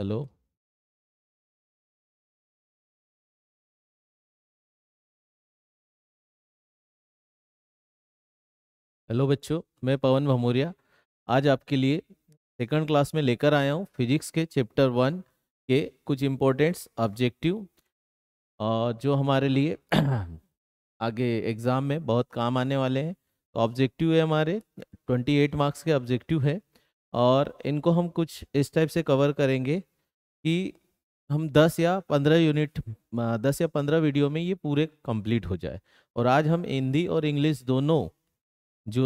Hello hello बच्चों मैं पवन भमोरिया आज आपके लिए सेकंड क्लास में लेकर आया हूँ फिजिक्स के चैप्टर वन के कुछ इम्पोर्टेंट्स ऑब्जेक्टिव जो हमारे लिए आगे एग्ज़ाम में बहुत काम आने वाले हैं तो ऑब्जेक्टिव है हमारे 28 मार्क्स के ऑब्जेक्टिव है और इनको हम कुछ इस टाइप से कवर करेंगे कि हम 10 या 15 यूनिट 10 या 15 वीडियो में ये पूरे कंप्लीट हो जाए और आज हम हिंदी और इंग्लिश दोनों जो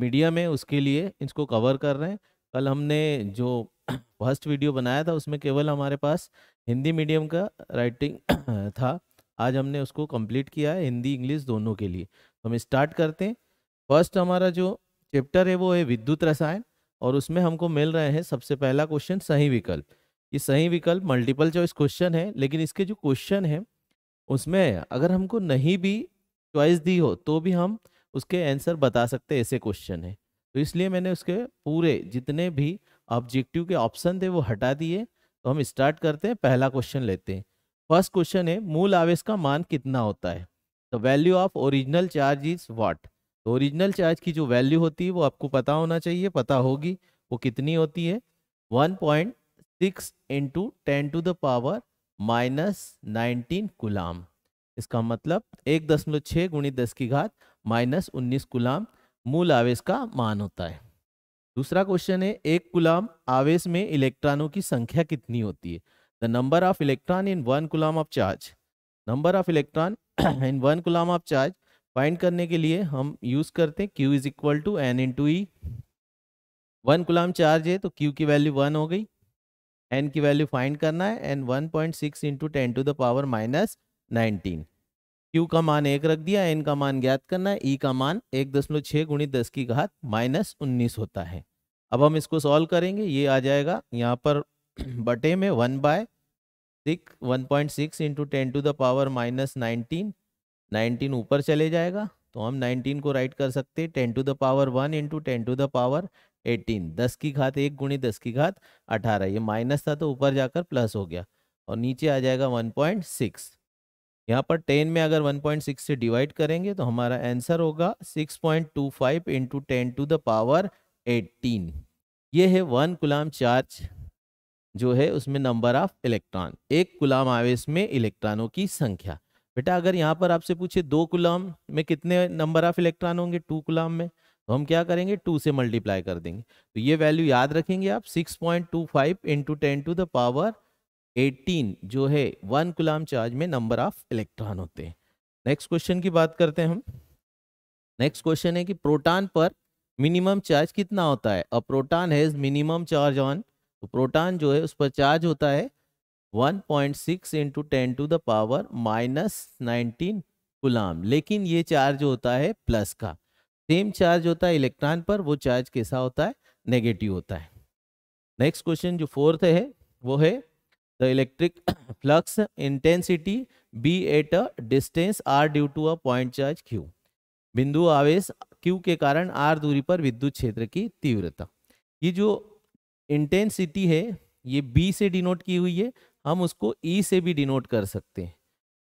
मीडियम है उसके लिए इसको कवर कर रहे हैं कल हमने जो फर्स्ट वीडियो बनाया था उसमें केवल हमारे पास हिंदी मीडियम का राइटिंग था आज हमने उसको कंप्लीट किया है हिंदी इंग्लिश दोनों के लिए तो हम स्टार्ट करते हैं फर्स्ट हमारा जो चैप्टर है वो है विद्युत रसायन और उसमें हमको मिल रहे हैं सबसे पहला क्वेश्चन सही विकल्प ये सही विकल्प मल्टीपल चॉइस क्वेश्चन है लेकिन इसके जो क्वेश्चन है उसमें अगर हमको नहीं भी चॉइस दी हो तो भी हम उसके आंसर बता सकते ऐसे क्वेश्चन है तो इसलिए मैंने उसके पूरे जितने भी ऑब्जेक्टिव के ऑप्शन थे वो हटा दिए तो हम स्टार्ट करते हैं पहला क्वेश्चन लेते हैं फर्स्ट क्वेश्चन है मूल आवेश का मान कितना होता है the value of original charge is what तो ओरिजिनल चार्ज की जो वैल्यू होती है वो आपको पता होना चाहिए पता होगी वो कितनी होती है one point six into ten to the power minus nineteen coulomb इसका मतलब एक दशमलव छः गुणित दस की घात माइनस उन्नीस गुलाम मूल आवेश का मान होता है दूसरा क्वेश्चन है एक गुलाम आवेश में इलेक्ट्रॉनों की संख्या कितनी होती है the number of electron in one coulomb of charge number of electron in one coulomb of charge find करने के लिए हम यूज करते हैं Q is equal to N into E one coulomb charge है तो क्यू की value one हो गई एन की वैल्यू फाइंड करना है N one point six into ten to the power minus nineteen Q का मान एक रख दिया एन का मान ज्ञात करना है ई e का मान एक दशमलव छः गुणित दस की घात माइनस उन्नीस होता है अब हम इसको सॉल्व करेंगे ये आ जाएगा यहाँ पर बटे में one by six one point six into ten to the power minus nineteen nineteen ऊपर चले जाएगा तो हम नाइनटीन को राइट कर सकते हैं ten to the power one into ten to the power eighteen दस की घात एक गुणी दस की घात अठारह ये माइनस था तो ऊपर जाकर प्लस हो गया और नीचे आ जाएगा वन पॉइंट सिक्स यहाँ पर टेन में अगर वन पॉइंट सिक्स से डिवाइड करेंगे तो हमारा आंसर होगा six point two five into ten to the power eighteen ये है वन गुलाम चार्ज जो है उसमें नंबर ऑफ इलेक्ट्रॉन एक गुलाम आवेश में इलेक्ट्रॉनों की संख्या बेटा अगर यहाँ पर आपसे पूछे दो गुलाम में कितने नंबर ऑफ इलेक्ट्रॉन होंगे टू गुलाम में तो हम क्या करेंगे टू से मल्टीप्लाई कर देंगे तो ये वैल्यू याद रखेंगे आप six point two five into ten to the power eighteen जो है वन कुलाम चार्ज में नंबर ऑफ इलेक्ट्रॉन होते हैं नेक्स्ट क्वेश्चन की बात करते हैं हम नेक्स्ट क्वेश्चन है कि प्रोटॉन पर मिनिमम चार्ज कितना होता है a proton has minimum charge on तो प्रोटॉन जो है उस पर चार्ज होता है 1.6 point six into ten to the power minus nineteen coulomb लेकिन ये चार्ज होता है प्लस का सेम चार्ज होता है इलेक्ट्रॉन पर वो चार्ज कैसा होता है नेगेटिव होता है नेक्स्ट क्वेश्चन जो फोर्थ है वो है the electric flux intensity B at a distance R due to a point charge Q बिंदु आवेश क्यू के कारण आर दूरी पर विद्युत क्षेत्र की तीव्रता ये जो इंटेंसिटी है ये बी से डिनोट की हुई है हम उसको ई e से भी डिनोट कर सकते हैं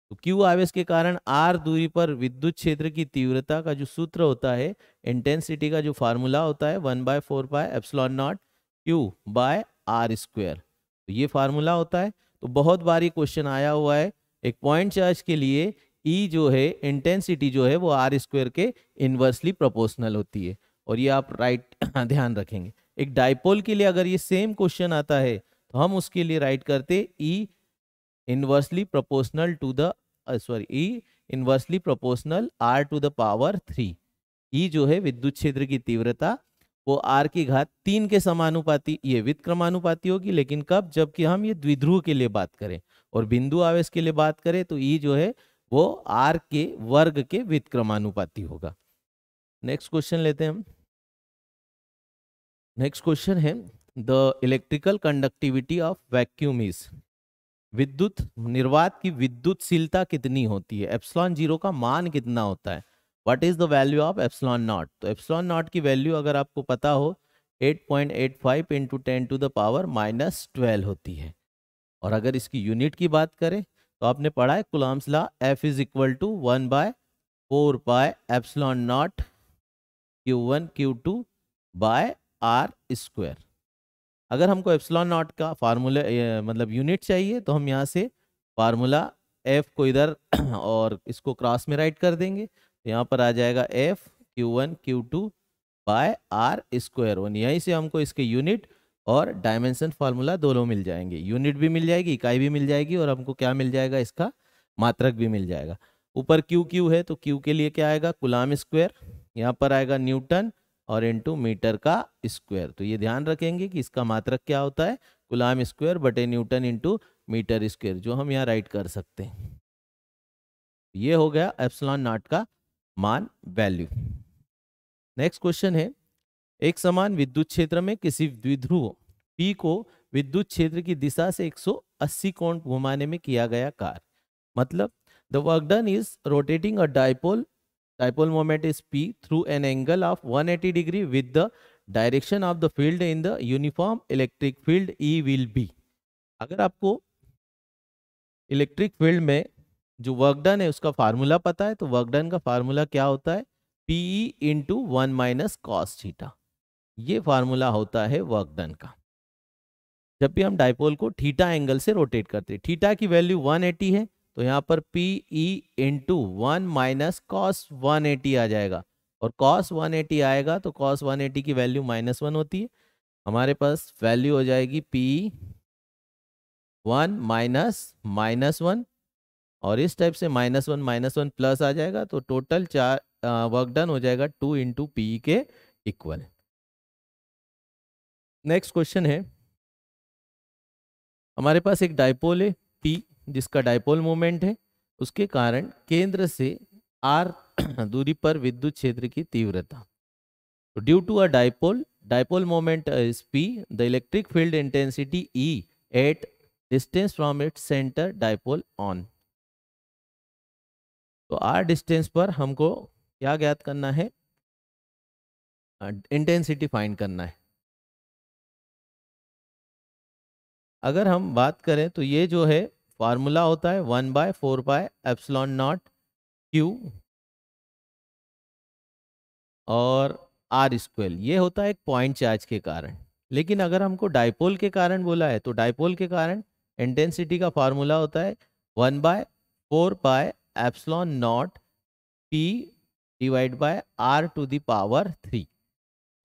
तो क्यू आवेश के कारण आर दूरी पर विद्युत क्षेत्र की तीव्रता का जो सूत्र होता है इंटेंसिटी का जो फार्मूला होता है one by four by epsilon naught Q by R square तो ये फार्मूला होता है तो बहुत बार ये क्वेश्चन आया हुआ है एक पॉइंट चार्ज के लिए ई e जो है इंटेंसिटी जो है वो आर स्क्वेयर के इन्वर्सली प्रोपोर्शनल होती है और ये आप राइट ध्यान रखेंगे एक डायपोल के लिए अगर ये सेम क्वेश्चन आता है तो हम उसके लिए राइट करते E inversely proportional to the sorry E inversely proportional R to the power three E जो है विद्युत क्षेत्र की तीव्रता वो आर की घात तीन के समानुपाती ये वित्त क्रमानुपाती होगी लेकिन कब जबकि हम ये द्विध्रुव के लिए बात करें और बिंदु आवेश के लिए बात करें तो ई e जो है वो आर के वर्ग के वित्त क्रमानुपाती होगा नेक्स्ट क्वेश्चन लेते हैं हम नेक्स्ट क्वेश्चन है the electrical conductivity of vacuum is विद्युत निर्वात की विद्युतशीलता कितनी होती है एप्सलॉन जीरो का मान कितना होता है what is the value of epsilon naught तो एप्सलॉन नॉट की वैल्यू अगर आपको पता हो 8.85 point eight five into ten to the power minus twelve होती है और अगर इसकी यूनिट की बात करें तो आपने पढ़ा है Coulomb's F is equal to one by four by epsilon naught Q one Q two by R square अगर हमको एप्सलॉन नॉट का फार्मूला मतलब यूनिट चाहिए तो हम यहाँ से फार्मूला एफ को इधर और इसको क्रॉस में राइट कर देंगे तो यहाँ पर आ जाएगा F Q one Q two by R square one यहीं से हमको इसके यूनिट और डायमेंशन फार्मूला दोनों मिल जाएंगे यूनिट भी मिल जाएगी इकाई भी मिल जाएगी और हमको क्या मिल जाएगा इसका मात्रक भी मिल जाएगा ऊपर क्यू क्यू है तो क्यू के लिए क्या आएगा गुलाम स्क्वायर यहाँ पर आएगा न्यूटन और इंटू मीटर का स्क्वायर तो ये ध्यान रखेंगे कि इसका मात्रक क्या होता है गुलाम स्क्वायर बटे न्यूटन इंटू मीटर स्क्वायर जो हम यहाँ राइट कर सकते हैं ये हो गया एप्सलॉन नॉट का मान वैल्यू नेक्स्ट क्वेश्चन है एक समान विद्युत क्षेत्र में किसी द्विध्रुव पी को विद्युत क्षेत्र की दिशा से 180 कोण घुमाने में किया गया कार्य मतलब the work done is rotating a dipole dipole moment is P through an angle of 180 degree with the direction of the field in the uniform electric field E will be. अगर आपको इलेक्ट्रिक फील्ड में जो work done है उसका formula पता है तो work done का फार्मूला क्या होता है PE into one minus cos theta ये फार्मूला होता है वर्क डन का जब भी हम डाइपोल को थीटा एंगल से रोटेट करते हैं थीटा की वैल्यू 180 है तो यहाँ पर P E into one minus cos one eighty आ जाएगा और कॉस वन एटी आएगा तो कॉस वन एटी की वैल्यू माइनस वन होती है हमारे पास वैल्यू हो जाएगी P one minus minus one और इस टाइप से minus one minus one plus आ जाएगा तो टोटल चार वर्क डन हो जाएगा टू इंटू पी के इक्वल नेक्स्ट क्वेश्चन है हमारे पास एक डायपोल है जिसका डायपोल मोमेंट है उसके कारण केंद्र से आर दूरी पर विद्युत क्षेत्र की तीव्रता due to a dipole dipole moment is P the electric field intensity E at distance from its centre dipole on तो आर डिस्टेंस e तो पर हमको क्या ज्ञात करना है इंटेंसिटी फाइंड करना है अगर हम बात करें तो ये जो है फार्मूला होता है one by four by epsilon naught Q और आर स्क्वेल ये होता है एक पॉइंट चार्ज के कारण लेकिन अगर हमको डायपोल के कारण बोला है तो डायपोल के कारण इंटेंसिटी का फार्मूला होता है one by four by epsilon naught P divide by R to the power three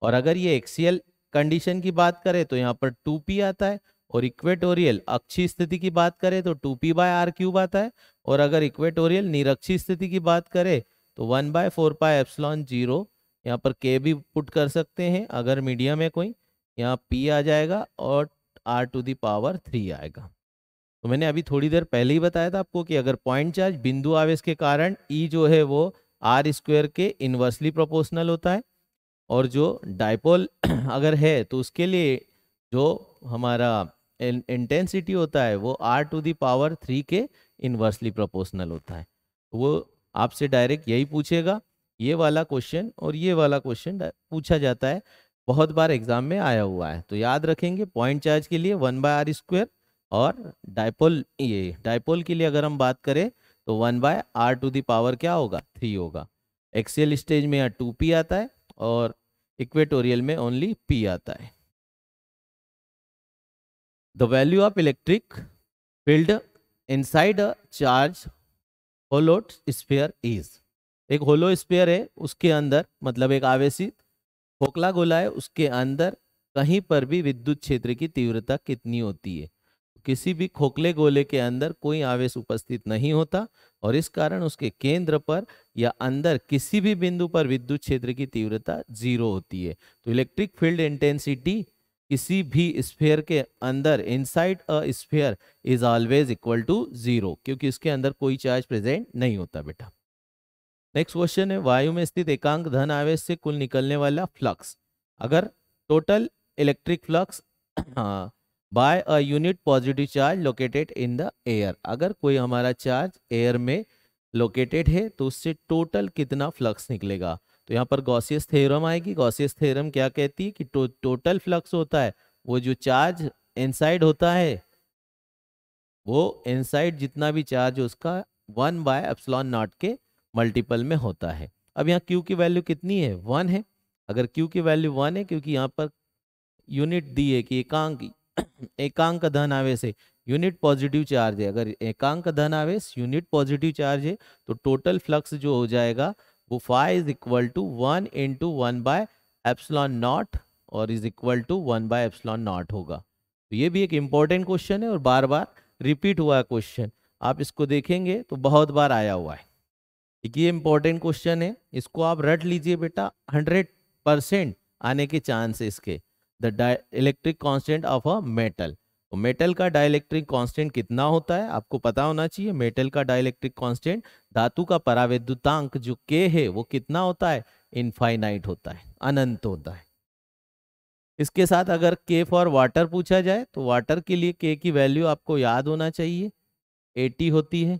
और अगर ये एक्सीएल कंडीशन की बात करें तो यहाँ पर टू पी आता है और इक्वेटोरियल अक्षी स्थिति की बात करें तो two P by R cube आता है और अगर इक्वेटोरियल निरक्षी स्थिति की बात करें तो one by four pi epsilon zero यहाँ पर के भी पुट कर सकते हैं अगर मीडियम है कोई यहाँ पी आ जाएगा और R to the power three आएगा तो मैंने अभी थोड़ी देर पहले ही बताया था आपको कि अगर पॉइंट चार्ज बिंदु आवेश के कारण ई e जो है वो आर स्क्वेयर के इन्वर्सली प्रोपोर्शनल होता है और जो डायपोल अगर है तो उसके लिए जो हमारा इंटेंसिटी होता है वो R to the power three के इन्वर्सली प्रोपोर्शनल होता है वो आपसे डायरेक्ट यही पूछेगा ये वाला क्वेश्चन और ये वाला क्वेश्चन पूछा जाता है बहुत बार एग्जाम में आया हुआ है तो याद रखेंगे पॉइंट चार्ज के लिए वन बाय आर स्क्वेयर और डायपोल ये डायपोल के लिए अगर हम बात करें तो one by R to the power क्या होगा थ्री होगा एक्सेल स्टेज में यहाँ टू पी आता है और इक्वेटोरियल में ओनली पी आता है the value of electric field inside a charge hollow sphere is एक होलो स्पेयर है उसके अंदर मतलब एक आवेशी खोखला गोला है उसके अंदर कहीं पर भी विद्युत क्षेत्र की तीव्रता कितनी होती है किसी भी खोखले गोले के अंदर कोई आवेश उपस्थित नहीं होता और इस कारण उसके केंद्र पर या अंदर किसी भी बिंदु पर विद्युत क्षेत्र की तीव्रता जीरो होती है तो इलेक्ट्रिक फील्ड इंटेंसिटी किसी भी स्फेयर के अंदर inside a sphere is always equal to zero क्योंकि इसके अंदर कोई चार्ज प्रेजेंट नहीं होता बेटा नेक्स्ट क्वेश्चन है वायु में स्थित एकांक धन आवेश से कुल निकलने वाला फ्लक्स अगर total electric flux by a unit positive charge located in the air अगर कोई हमारा चार्ज एयर में लोकेटेड है तो उससे टोटल कितना फ्लक्स निकलेगा तो यहाँ पर गॉसियस थ्योरम आएगी गॉसियस थ्योरम क्या कहती है कि टो, टोटल फ्लक्स होता है वो जो चार्ज इनसाइड होता है वो इनसाइड जितना भी चार्ज उसका वन बाय एप्सलॉन नॉट के मल्टीपल में होता है अब यहाँ क्यू की वैल्यू कितनी है वन है अगर क्यू की वैल्यू वन है क्योंकि यहाँ पर यूनिट दी है कि एकांक एकांक का धन आवेश है यूनिट पॉजिटिव चार्ज है अगर एकांक का धन आवेश यूनिट पॉजिटिव चार्ज है तो टोटल फ्लक्स जो हो जाएगा phi is equal to one into one by epsilon naught और is equal to one by epsilon naught होगा तो ये भी एक इम्पॉर्टेंट क्वेश्चन है और बार बार रिपीट हुआ है क्वेश्चन आप इसको देखेंगे तो बहुत बार आया हुआ है एक ये इंपॉर्टेंट क्वेश्चन है इसको आप रट लीजिए बेटा हंड्रेड परसेंट आने के चांस इसके the electric constant of a metal और मेटल का डाइलेक्ट्रिक कांस्टेंट कितना होता है आपको पता होना चाहिए मेटल का डाइलेक्ट्रिक कांस्टेंट धातु का परावैद्युतांक जो के है वो कितना होता है इनफाइनाइट होता है अनंत होता है इसके साथ अगर के फॉर वाटर पूछा जाए तो वाटर के लिए के की वैल्यू आपको याद होना चाहिए एटी होती है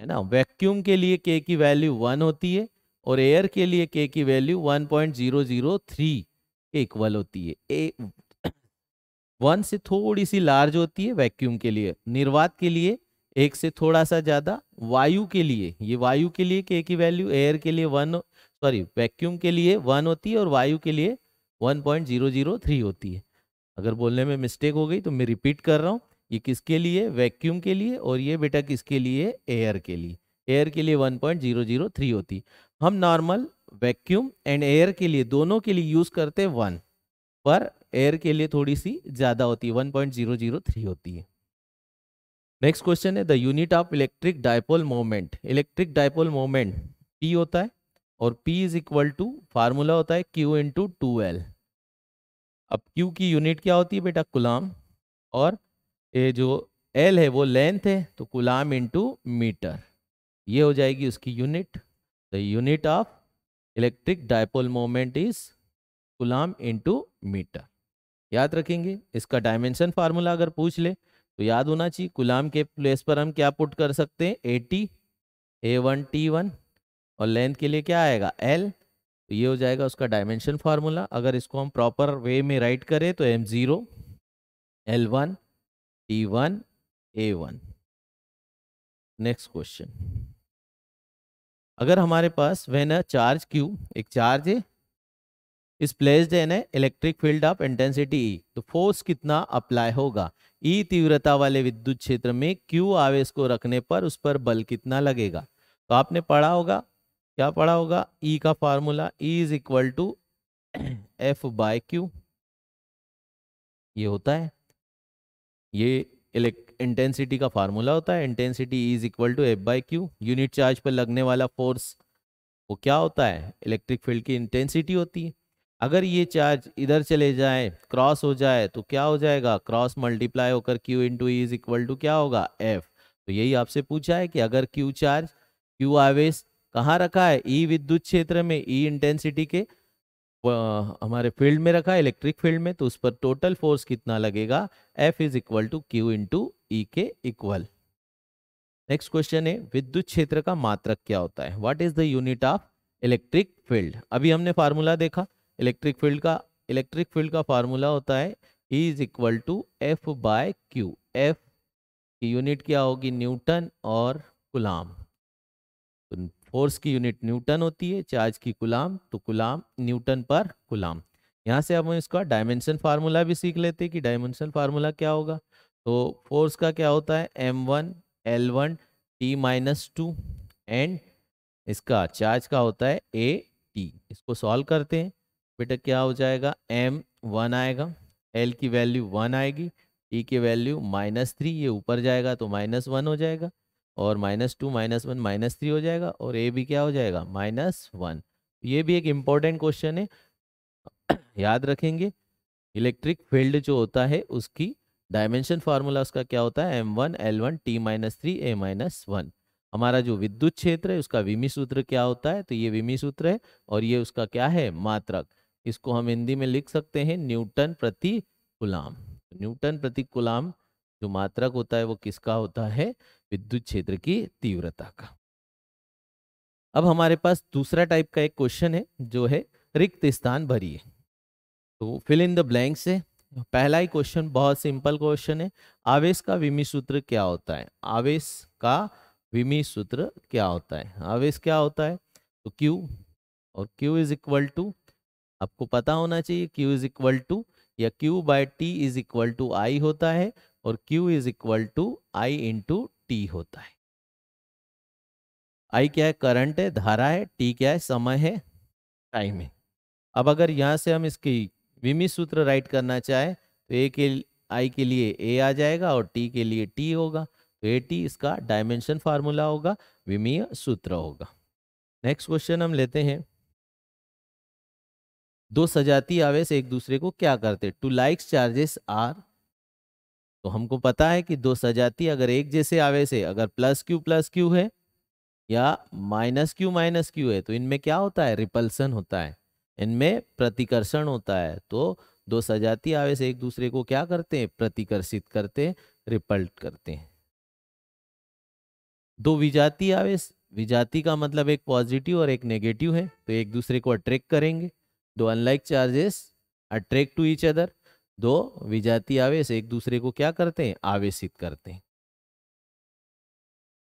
है ना वैक्यूम के लिए के की वैल्यू वन होती है और एयर के लिए के की value one point zero zero three equal होती है ए वन से थोड़ी सी लार्ज होती है वैक्यूम के लिए निर्वात के लिए एक से थोड़ा सा ज्यादा वायु के लिए ये वायु के लिए के की वैल्यू एयर के लिए वन सॉरी वैक्यूम के लिए वन होती है और वायु के लिए one point zero zero three होती है अगर बोलने में मिस्टेक हो गई तो मैं रिपीट कर रहा हूँ ये किसके लिए वैक्यूम के लिए और ये बेटा किसके लिए एयर के लिए एयर के लिए one point zero zero three होती हम नॉर्मल वैक्यूम एंड एयर के लिए दोनों के लिए यूज़ करते वन पर एयर के लिए थोड़ी सी ज़्यादा होती है 1.003 होती है नेक्स्ट क्वेश्चन है the unit of electric dipole moment electric dipole moment P होता है और P is equal to formula होता है क्यू इंटू टू एल अब क्यू की यूनिट क्या होती है बेटा गुलाम और ये जो एल है वो लेंथ है तो गुलाम इंटू मीटर ये हो जाएगी उसकी unit the unit of electric dipole moment is coulomb into metre याद रखेंगे इसका डायमेंशन फार्मूला अगर पूछ ले तो याद होना चाहिए गुलाम के प्लेस पर हम क्या पुट कर सकते हैं A T A one T one और लेंथ के लिए क्या आएगा एल तो ये हो जाएगा उसका डायमेंशन फार्मूला अगर इसको हम प्रॉपर वे में राइट करें तो M zero L one T one A one next question अगर हमारे पास वेन अ चार्ज क्यू एक चार्ज है is placed in electric field of intensity E तो फोर्स कितना अप्लाई होगा ई e तीव्रता वाले विद्युत क्षेत्र में क्यू आवेश को रखने पर उस पर बल कितना लगेगा तो आपने पढ़ा होगा क्या पढ़ा होगा ई e का formula E is equal to F by Q ये होता है ये इंटेंसिटी का फार्मूला होता है intensity is equal to F by Q unit charge पर लगने वाला फोर्स वो क्या होता है इलेक्ट्रिक फील्ड की इंटेंसिटी होती है अगर ये चार्ज इधर चले जाए क्रॉस हो जाए तो क्या हो जाएगा क्रॉस मल्टीप्लाई होकर Q into is equal to क्या होगा एफ तो यही आपसे पूछा है कि अगर क्यू चार्ज क्यू आवेश कहाँ रखा है ई e विद्युत क्षेत्र में ई e इंटेंसिटी के हमारे फील्ड में रखा है इलेक्ट्रिक फील्ड में तो उस पर टोटल फोर्स कितना लगेगा F is equal to Q into E के इक्वल नेक्स्ट क्वेश्चन है विद्युत क्षेत्र का मात्रक क्या होता है what is the unit of electric field अभी हमने फार्मूला देखा इलेक्ट्रिक फील्ड का इलेक्ट्रिक फील्ड का फार्मूला होता है E is equal to F by Q F की यूनिट क्या होगी न्यूटन और गुलाम तो फोर्स की यूनिट न्यूटन होती है चार्ज की गुलाम तो गुलाम न्यूटन पर गुलाम यहाँ से हम इसका डायमेंशन फार्मूला भी सीख लेते हैं कि डायमेंशन फार्मूला क्या होगा तो फोर्स का क्या होता है M one L one T minus two and इसका चार्ज का होता है ए टी इसको सॉल्व करते हैं बेटा क्या हो जाएगा एम वन आएगा एल की वैल्यू वन आएगी टी e की वैल्यू माइनस थ्री ये ऊपर जाएगा तो माइनस वन हो जाएगा और minus two minus one minus three हो जाएगा और ए भी क्या हो जाएगा माइनस वन ये भी एक इम्पॉर्टेंट क्वेश्चन है याद रखेंगे इलेक्ट्रिक फील्ड जो होता है उसकी डायमेंशन फार्मूला उसका क्या होता है M one L one T minus three A minus one हमारा जो विद्युत क्षेत्र है उसका विमी सूत्र क्या होता है तो ये विमी सूत्र है और ये उसका क्या है मात्रक इसको हम हिंदी में लिख सकते हैं न्यूटन प्रति गुलाम न्यूटन प्रति गुलाम जो मात्रक होता है वो किसका होता है विद्युत क्षेत्र की तीव्रता का अब हमारे पास दूसरा टाइप का एक क्वेश्चन है जो है रिक्त स्थान भरिए तो फिल इन द ब्लैंक से पहला ही क्वेश्चन बहुत सिंपल क्वेश्चन है आवेश का विमी सूत्र क्या होता है आवेश का विमी सूत्र क्या होता है आवेश क्या होता है तो क्यू और क्यू इज इक्वल टू आपको पता होना चाहिए Q इज इक्वल टू या Q by T is equal to I होता है और Q is equal to I into T होता है आई क्या है करंट है धारा है टी क्या है समय है टाइम है अब अगर यहाँ से हम इसकी विमी सूत्र राइट करना चाहे तो ए के आई के लिए ए आ जाएगा और टी के लिए टी होगा तो ए टी इसका डायमेंशन फार्मूला होगा विमीय सूत्र होगा नेक्स्ट क्वेश्चन हम लेते हैं दो सजाती आवेश एक दूसरे को क्या करते टू लाइक्स चार्जेस आर तो हमको पता है कि दो सजाती अगर एक जैसे आवेश है अगर प्लस क्यू प्लस क्यू है या माइनस क्यू माइनस क्यू है तो इनमें क्या होता है रिपल्सन होता है इनमें प्रतिकर्षण होता है तो दो सजाती आवेश एक दूसरे को क्या करते हैं प्रतिकर्षित करते हैं रिपल्ट करते हैं दो विजाती आवेश विजाति का मतलब एक पॉजिटिव और एक नेगेटिव है तो एक दूसरे को अट्रैक्ट करेंगे दो unlike charges attract to each other दो विजाती आवेश एक दूसरे को क्या करते हैं आवेशित करते हैं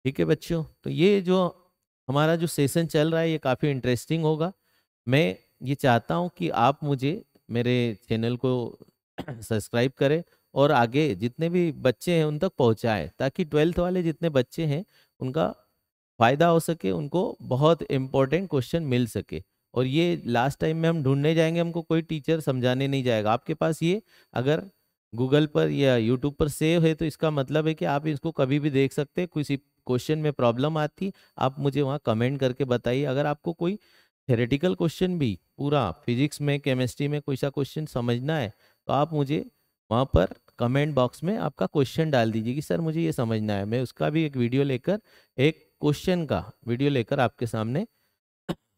ठीक है बच्चों तो ये जो हमारा जो सेशन चल रहा है ये काफ़ी इंटरेस्टिंग होगा मैं ये चाहता हूँ कि आप मुझे मेरे चैनल को सब्सक्राइब करें और आगे जितने भी बच्चे हैं उन तक पहुँचाएँ ताकि ट्वेल्थ वाले जितने बच्चे हैं उनका फ़ायदा हो सके उनको बहुत इम्पोर्टेंट क्वेश्चन मिल सके और ये लास्ट टाइम में हम ढूंढने जाएंगे हमको कोई टीचर समझाने नहीं जाएगा आपके पास ये अगर गूगल पर या यूट्यूब पर सेव है तो इसका मतलब है कि आप इसको कभी भी देख सकते हैं किसी क्वेश्चन में प्रॉब्लम आती आप मुझे वहाँ कमेंट करके बताइए अगर आपको कोई थेरेटिकल क्वेश्चन भी पूरा फिजिक्स में केमिस्ट्री में कोई सा क्वेश्चन समझना है तो आप मुझे वहाँ पर कमेंट बॉक्स में आपका क्वेश्चन डाल दीजिए कि सर मुझे ये समझना है मैं उसका भी एक वीडियो लेकर एक क्वेश्चन का वीडियो लेकर आपके सामने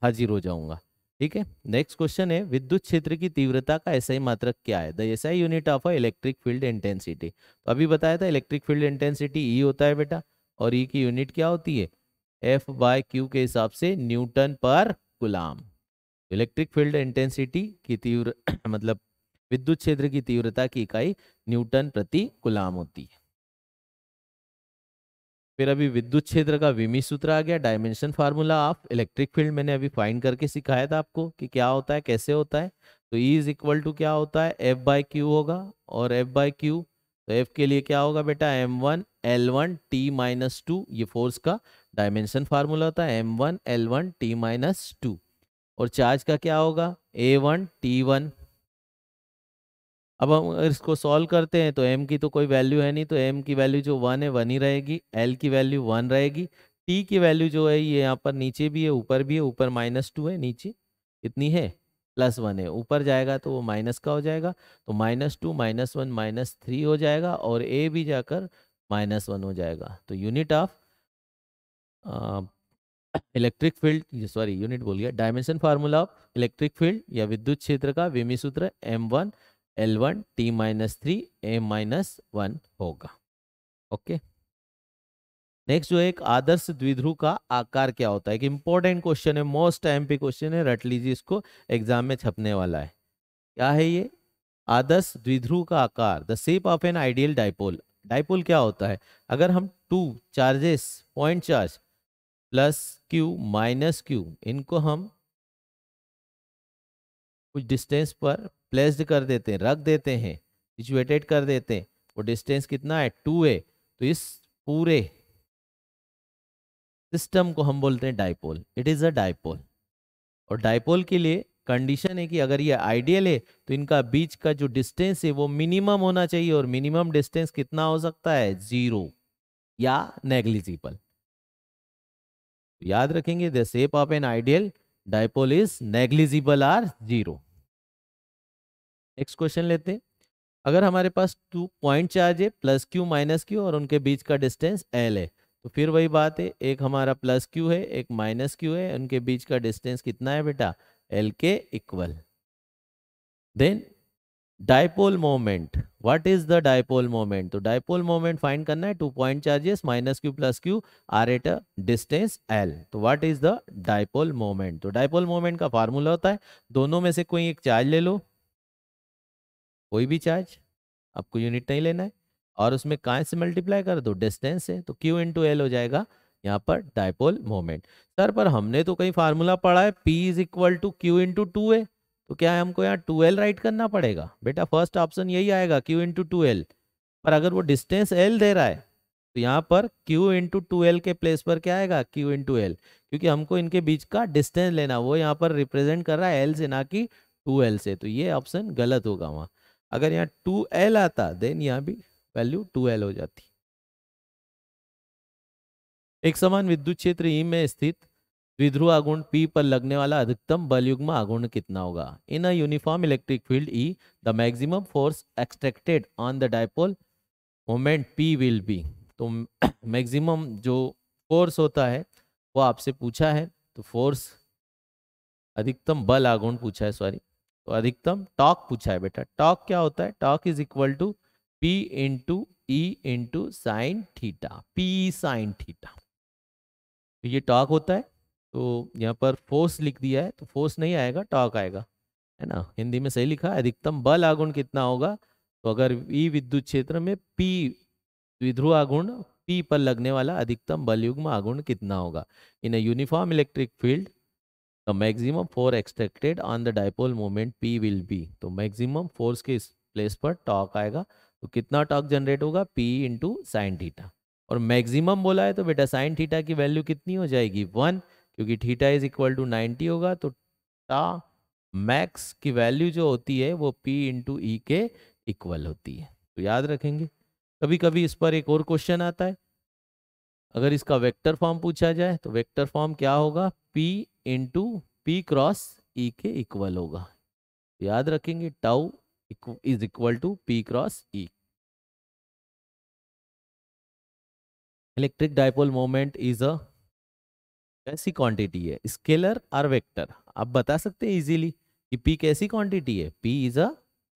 हाजिर हो जाऊँगा ठीक है नेक्स्ट क्वेश्चन है विद्युत क्षेत्र की तीव्रता का एसआई मात्रक क्या है the SI unit of electric field intensity तो अभी बताया था इलेक्ट्रिक फील्ड इंटेंसिटी ई होता है बेटा और ई e की यूनिट क्या होती है एफ बाय क्यू के हिसाब से न्यूटन पर गुलाम इलेक्ट्रिक फील्ड इंटेंसिटी की तीव्र मतलब विद्युत क्षेत्र की तीव्रता की इकाई न्यूटन प्रति गुलाम होती है फिर अभी विद्युत क्षेत्र का विमी सूत्र आ गया dimension formula of electric field मैंने अभी फाइंड करके सिखाया था आपको कि क्या होता है कैसे होता है तो ई इज इक्वल टू क्या होता है एफ बाई क्यू होगा और एफ बाई क्यू तो एफ के लिए क्या होगा बेटा M one L one T minus two ये फोर्स का डायमेंशन फार्मूला होता है M one L one T minus two और चार्ज का क्या होगा ए वन टी वन अब हम अगर इसको सॉल्व करते हैं तो एम की तो कोई वैल्यू है नहीं तो एम की वैल्यू जो वन है वन ही रहेगी एल की वैल्यू वन रहेगी टी की वैल्यू जो है ये यहाँ पर नीचे भी है ऊपर भी है ऊपर माइनस टू है नीचे इतनी है प्लस वन है ऊपर जाएगा तो वो माइनस का हो जाएगा तो minus two minus one minus three हो जाएगा और ए भी जाकर माइनस वन हो जाएगा तो unit of electric field sorry unit बोल गया dimension formula of electric field या विद्युत क्षेत्र का विमी सूत्र M one L one T minus three A minus one होगा ओके नेक्स्ट जो एक आदर्श द्विध्रुव का आकार क्या होता है एक इंपॉर्टेंट क्वेश्चन है मोस्ट टाइम क्वेश्चन है रट लीजिए इसको एग्जाम में छपने वाला है क्या है ये आदर्श द्विध्रुव का आकार the shape of an ideal dipole dipole क्या होता है अगर हम two charges point charge plus Q minus Q इनको हम कुछ डिस्टेंस पर प्लेस्ड कर देते हैं रख देते हैं सिचुएटेड कर देते हैं वो डिस्टेंस कितना है टू ए तो इस पूरे सिस्टम को हम बोलते हैं dipole it is a dipole और डायपोल के लिए कंडीशन है कि अगर ये आइडियल है तो इनका बीच का जो डिस्टेंस है वो मिनिमम होना चाहिए और मिनिमम डिस्टेंस कितना हो सकता है जीरो या नेग्लिजिबल याद रखेंगे the shape of an ideal dipole is negligible or zero next question लेते हैं अगर हमारे पास टू पॉइंट चार्ज है प्लस क्यू माइनस क्यू और उनके बीच का डिस्टेंस एल है तो फिर वही बात है एक हमारा प्लस क्यू है एक माइनस क्यू है उनके बीच का डिस्टेंस कितना है बेटा एल के equal then dipole moment what is the dipole moment तो डायपोल मोमेंट फाइंड करना है two point charges minus Q plus Q are at a distance L तो what is the dipole moment तो dipole moment का formula होता है दोनों में से कोई एक चार्ज ले लो कोई भी चार्ज आपको यूनिट नहीं लेना है और उसमें कहाँ से मल्टीप्लाई कर दो डिस्टेंस से तो क्यू इंटू एल हो जाएगा यहाँ पर डायपोल मोमेंट सर पर हमने तो कहीं फार्मूला पढ़ा है P is equal to Q into two A तो क्या है हमको यहाँ टू एल राइट करना पड़ेगा बेटा फर्स्ट ऑप्शन यही आएगा क्यू इंटू टू एल पर अगर वो डिस्टेंस एल दे रहा है तो यहाँ पर क्यू इंटू टू एल के प्लेस पर क्या आएगा इन इंटू एल क्योंकि हमको इनके बीच का डिस्टेंस लेना वो यहाँ पर रिप्रेजेंट कर रहा है एल से ना कि टू एल से तो ये ऑप्शन गलत होगा वहाँ अगर यहाँ टू एल आता देन यहाँ भी वैल्यू टू एल हो जाती एक समान विद्युत क्षेत्र ई e में स्थित द्विध्रुव आगुण पी पर लगने वाला अधिकतम बल युग्म आगुण कितना होगा in a uniform electric field E the maximum force extracted on the dipole moment P will be तो मैक्सिमम जो फोर्स होता है वो आपसे पूछा है तो फोर्स अधिकतम बल आगुण पूछा है सॉरी तो अधिकतम टॉक पूछा है बेटा टॉक क्या होता है torque is equal to P into E into sine theta P sine theta तो ये टॉक होता है तो यहाँ पर फोर्स लिख दिया है तो फोर्स नहीं आएगा टॉक आएगा है ना हिंदी में सही लिखा अधिकतम बल आगुण कितना होगा तो अगर ई e विद्युत क्षेत्र में पी विध्रुव आगुण पी पर लगने वाला अधिकतम बलयुग्म आगुण कितना होगा in a uniform electric field the maximum force extracted on the dipole moment p will be तो maximum force के इस प्लेस पर टॉक आएगा तो कितना टॉक जनरेट होगा p इंटू साइन थीटा और मैक्सिमम बोला है तो बेटा साइन थीटा की वैल्यू कितनी हो जाएगी वन क्योंकि theta is equal to ninety होगा तो टा मैक्स की वैल्यू जो होती है वो पी इंटू ई के इक्वल होती है तो याद रखेंगे कभी कभी इस पर एक और क्वेश्चन आता है अगर इसका वेक्टर फॉर्म पूछा जाए तो वेक्टर फॉर्म क्या होगा P into P cross E के इक्वल होगा याद रखेंगे tau is equal to P cross E electric dipole moment is a कैसी क्वांटिटी है स्केलर और वेक्टर आप बता सकते हैं इजीली कि पी कैसी क्वांटिटी है P is a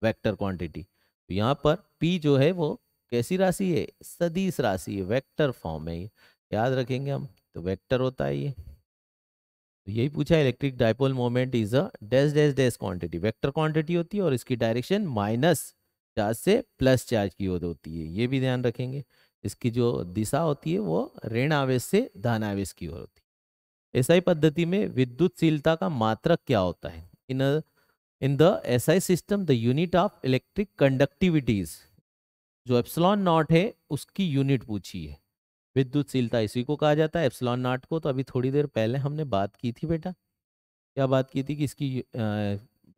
vector quantity तो यहाँ पर पी जो है वो कैसी राशि है सदिश राशि है वेक्टर फॉर्म है याद रखेंगे हम तो वेक्टर होता है ये तो यही पूछा electric dipole moment is a dash dash dash quantity vector quantity होती है और इसकी डायरेक्शन माइनस चार्ज से प्लस चार्ज की ओर होती है ये भी ध्यान रखेंगे इसकी जो दिशा होती है वो ऋण आवेश से धन आवेश की ओर होती है एसआई पद्धति में विद्युतशीलता का मात्रक क्या होता है in in the SI system the unit of electric conductivities जो एप्सलॉन नॉट है उसकी यूनिट पूछी है विद्युतशीलता इसी को कहा जाता है एप्सलॉन नाट को तो अभी थोड़ी देर पहले हमने बात की थी बेटा क्या बात की थी कि इसकी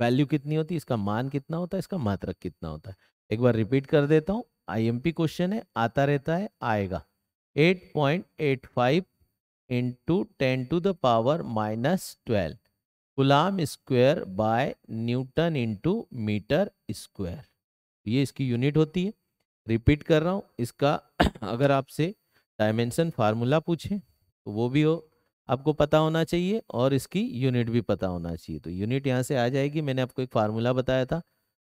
वैल्यू कितनी होती है इसका मान कितना होता है इसका मात्रक कितना होता है एक बार रिपीट कर देता हूँ आईएमपी क्वेश्चन है आता रहता है आएगा 8.85 point eight five into ten to the power minus twelve coulomb square by newton into metre square ये इसकी यूनिट होती है रिपीट कर रहा हूँ इसका अगर आपसे डायमेंशन फार्मूला पूछें तो वो भी हो आपको पता होना चाहिए और इसकी यूनिट भी पता होना चाहिए तो यूनिट यहाँ से आ जाएगी मैंने आपको एक फार्मूला बताया था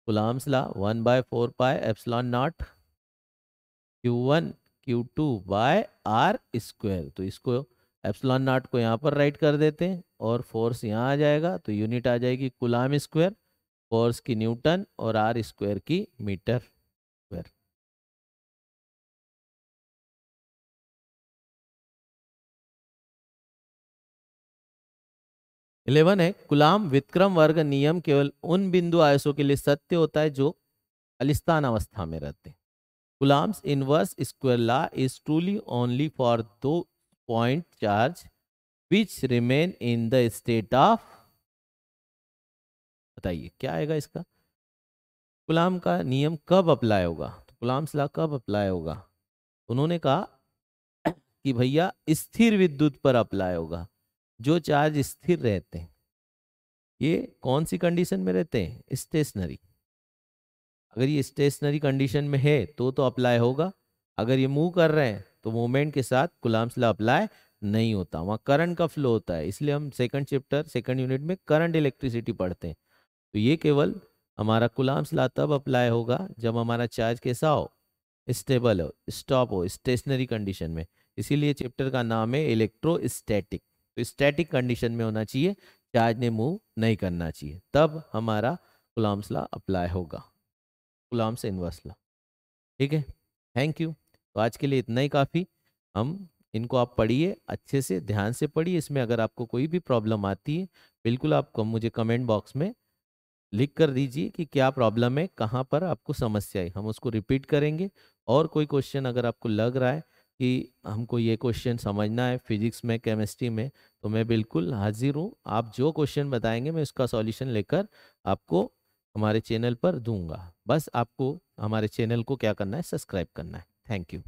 गुलाम सला one by four pi epsilon naught Q one Q two by R square तो इसको एप्सलॉन नाट को यहाँ पर राइट कर देते हैं और फोर्स यहाँ आ जाएगा तो यूनिट आ जाएगी गुलाम स्क्वायर फोर्स की न्यूटन और आर स्क्वायर की मीटर इलेवन है गुलाम विक्रम वर्ग नियम केवल उन बिंदु आयसों के लिए सत्य होता है जो अलिस्तान अवस्था में रहते हैं coulomb's inverse square law is truly only for दो point charge which remain in the state of बताइए क्या आएगा इसका गुलाम का नियम कब अप्लाई होगा गुलाम्स तो लॉ कब अप्लाई होगा उन्होंने कहा कि भैया स्थिर विद्युत पर अप्लाई होगा जो चार्ज स्थिर रहते हैं ये कौन सी कंडीशन में रहते हैं स्टेशनरी अगर ये स्टेशनरी कंडीशन में है तो तो अप्लाई होगा अगर ये मूव कर रहे हैं तो मूवमेंट के साथ गुलाम लॉ अप्लाई नहीं होता वहाँ करंट का फ्लो होता है इसलिए हम सेकंड चैप्टर सेकंड यूनिट में करंट इलेक्ट्रिसिटी पढ़ते हैं तो ये केवल हमारा गुलाम लॉ तब अप्लाई होगा जब हमारा चार्ज कैसा हो स्टेबल हो स्टॉप हो स्टेशनरी कंडीशन में इसीलिए चैप्टर का नाम है इलेक्ट्रो तो स्टैटिक कंडीशन में होना चाहिए चार्ज ने मूव नहीं करना चाहिए तब हमारा गुलाम्स ला अप्लाई होगा गुलाम्स इनवर्स ला ठीक है थैंक यू तो आज के लिए इतना ही काफ़ी हम इनको आप पढ़िए अच्छे से ध्यान से पढ़िए इसमें अगर आपको कोई भी प्रॉब्लम आती है बिल्कुल आप मुझे कमेंट बॉक्स में लिख कर दीजिए कि क्या प्रॉब्लम है कहाँ पर आपको समस्या आई हम उसको रिपीट करेंगे और कोई क्वेश्चन अगर आपको लग रहा है कि हमको ये क्वेश्चन समझना है फिजिक्स में केमिस्ट्री में तो मैं बिल्कुल हाजिर हूँ आप जो क्वेश्चन बताएंगे मैं उसका सॉल्यूशन लेकर आपको हमारे चैनल पर दूंगा बस आपको हमारे चैनल को क्या करना है सब्सक्राइब करना है थैंक यू